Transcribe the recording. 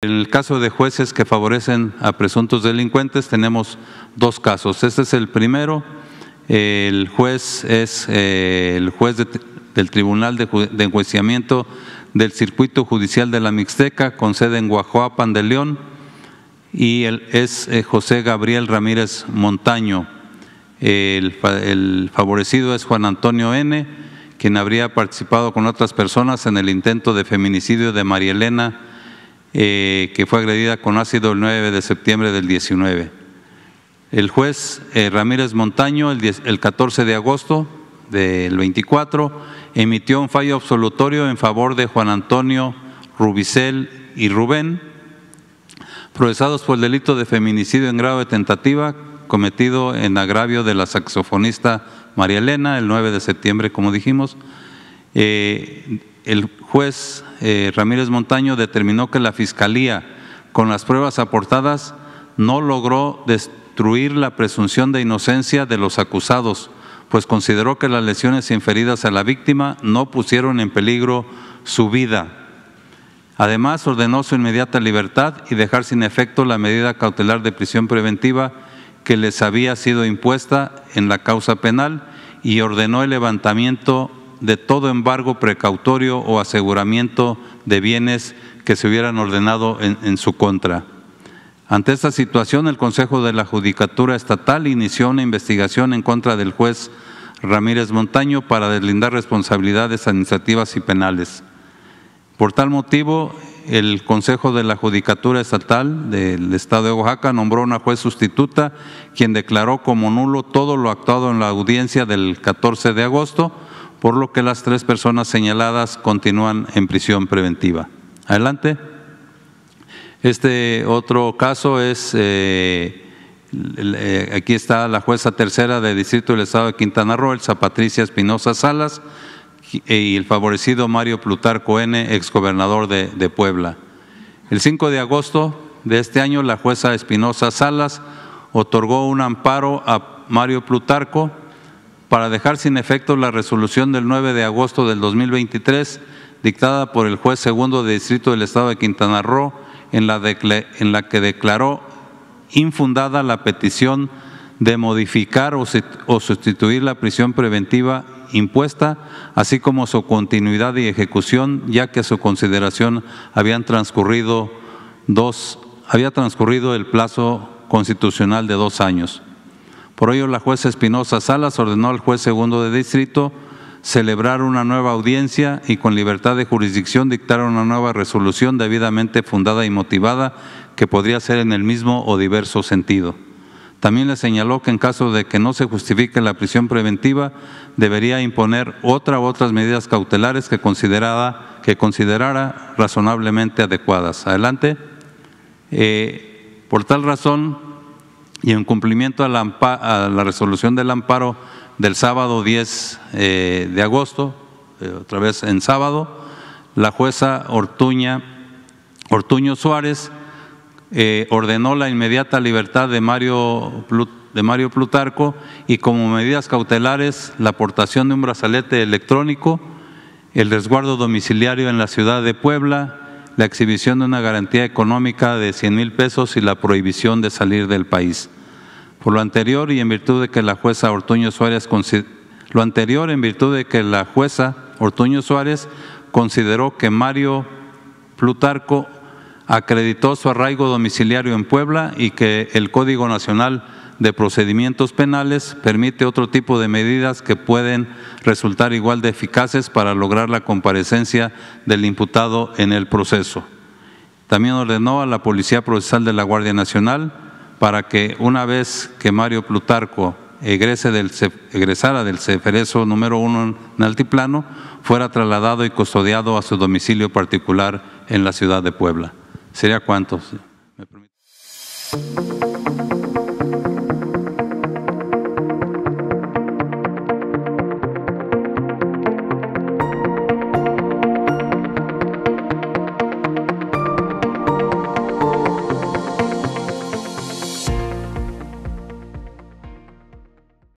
el caso de jueces que favorecen a presuntos delincuentes tenemos dos casos. Este es el primero. El juez es eh, el juez del Tribunal de, Enjuiciamiento del Circuito Judicial de la Mixteca con sede en Guajuapan de León y es eh, José Gabriel Ramírez Montaño. el favorecido es Juan Antonio N., quien habría participado con otras personas en el intento de feminicidio de María Elena eh, que fue agredida con ácido el 9 de septiembre del 19. El juez eh, Ramírez Montaño, el, 14 de agosto del 24, emitió un fallo absolutorio en favor de Juan Antonio Rubicel y Rubén, procesados por el delito de feminicidio en grado de tentativa cometido en agravio de la saxofonista María Elena el 9 de septiembre, como dijimos. Eh, el juez eh, Ramírez Montaño determinó que la Fiscalía, con las pruebas aportadas, no logró destruir la presunción de inocencia de los acusados, pues consideró que las lesiones inferidas a la víctima no pusieron en peligro su vida. Además, ordenó su inmediata libertad y dejar sin efecto la medida cautelar de prisión preventiva que les había sido impuesta en la causa penal y ordenó el levantamiento de todo embargo precautorio o aseguramiento de bienes que se hubieran ordenado en, su contra. Ante esta situación, el Consejo de la Judicatura Estatal inició una investigación en contra del juez Ramírez Montaño para deslindar responsabilidades administrativas y penales. Por tal motivo, el Consejo de la Judicatura Estatal del Estado de Oaxaca nombró una juez sustituta, quien declaró como nulo todo lo actuado en la audiencia del 14 de agosto por lo que las tres personas señaladas continúan en prisión preventiva. Adelante. Este otro caso es, eh, eh, aquí está la jueza tercera del Distrito del Estado de Quintana Roo, Elsa Patricia Espinosa Salas, y el favorecido Mario Plutarco N., exgobernador de, de Puebla. El 5 de agosto de este año, la jueza Espinosa Salas otorgó un amparo a Mario Plutarco para dejar sin efecto la resolución del 9 de agosto del 2023 dictada por el juez segundo de distrito del estado de Quintana Roo en la, que declaró infundada la petición de modificar o, sustituir la prisión preventiva impuesta, así como su continuidad y ejecución, ya que a su consideración habían transcurrido dos, había transcurrido el plazo constitucional de dos años. Por ello, la jueza Espinosa Salas ordenó al juez segundo de distrito celebrar una nueva audiencia y con libertad de jurisdicción dictar una nueva resolución debidamente fundada y motivada que podría ser en el mismo o diverso sentido. También le señaló que en caso de que no se justifique la prisión preventiva, debería imponer otra u otras medidas cautelares que, considerada, que considerara razonablemente adecuadas. Adelante. Eh, por tal razón, y en cumplimiento a la, resolución del amparo del sábado 10 eh, de agosto, eh, otra vez en sábado, la jueza Ortuño Suárez eh, ordenó la inmediata libertad de Mario, de Mario Plutarco y como medidas cautelares la aportación de un brazalete electrónico, el resguardo domiciliario en la ciudad de Puebla, la exhibición de una garantía económica de 100 mil pesos y la prohibición de salir del país. Por lo anterior y en virtud de que la jueza Ortuño Suárez lo anterior en virtud de que la jueza Ortuño Suárez consideró que Mario Plutarco acreditó su arraigo domiciliario en Puebla y que el Código Nacional de procedimientos penales permite otro tipo de medidas que pueden resultar igual de eficaces para lograr la comparecencia del imputado en el proceso. También ordenó a la Policía Procesal de la Guardia Nacional para que una vez que Mario Plutarco egrese del, egresara del Ceferezo número uno en Altiplano, fuera trasladado y custodiado a su domicilio particular en la ciudad de Puebla. ¿Sería cuántos?